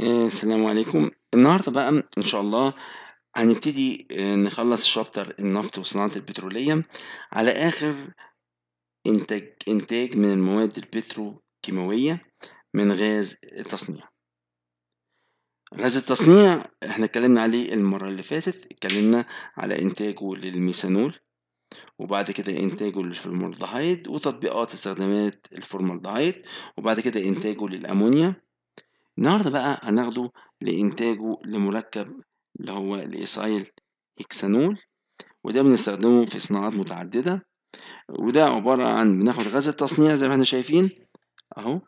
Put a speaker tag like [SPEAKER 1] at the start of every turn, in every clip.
[SPEAKER 1] إيه، السلام عليكم النهارده بقى ان شاء الله هنبتدي آه، نخلص شابتر النفط وصناعة البترولية على آخر إنتاج إنتاج من المواد البتروكيماوية من غاز التصنيع غاز التصنيع احنا اتكلمنا عليه المرة اللي فاتت اتكلمنا على إنتاجه للميثانول وبعد كده إنتاجه للفورمالدهيد وتطبيقات استخدامات الفورمالدهيد وبعد كده إنتاجه للأمونيا النهاردة بقى هناخده لإنتاجه لمركب اللي هو الإيسايل هيكسانول وده بنستخدمه في صناعات متعددة وده عبارة عن بناخد غاز التصنيع زي ما احنا شايفين أهو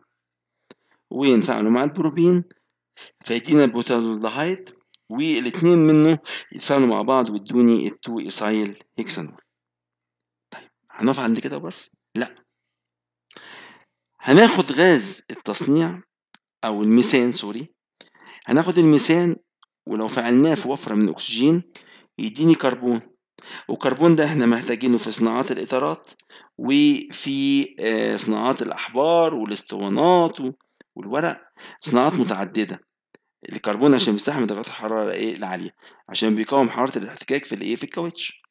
[SPEAKER 1] وينفعله مع البروبين فيدينا البوتالدهايد والاتنين منه يتفاعلوا مع بعض ويدوني التو إيسايل هيكسانول طيب هنقف عند كده بس؟ لأ هناخد غاز التصنيع أو الميثان سوري هناخد الميثان ولو فعلناه في وفرة من الأكسجين يديني كربون والكربون ده احنا محتاجينه في صناعات الإطارات وفي آه، صناعات الأحبار والاسطوانات والورق صناعات متعددة الكربون عشان بيستحمل درجات الحرارة ايه العالية عشان بيقاوم حرارة الاحتكاك في الايه في الكاوتش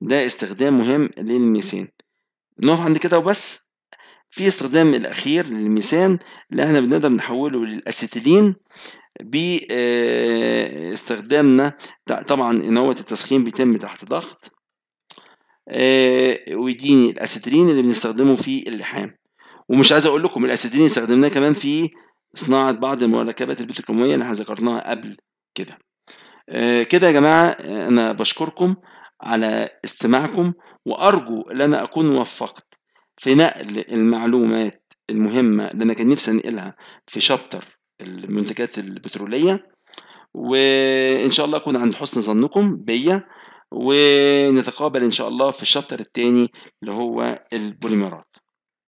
[SPEAKER 1] ده استخدام مهم للميثان نقف عند كده وبس في استخدام الأخير للميثان اللي احنا بنقدر نحوله للأسيتيلين باستخدامنا آه، طبعا ان هو التسخين بيتم تحت ضغط آه، ويديني الأسيتيلين اللي بنستخدمه في اللحام ومش عايز أقول لكم الأسيتيلين استخدمناه كمان في صناعة بعض المركبات البتروكيماوية اللي احنا ذكرناها قبل كده آه، كده يا جماعة أنا بشكركم على استماعكم وأرجو أن أنا أكون وفقت في نقل المعلومات المهمة اللي أنا كان نفسي أنقلها في شابتر المنتجات البترولية وإن شاء الله أكون عند حسن ظنكم بيا ونتقابل إن شاء الله في الشابتر التاني اللي هو البوليمرات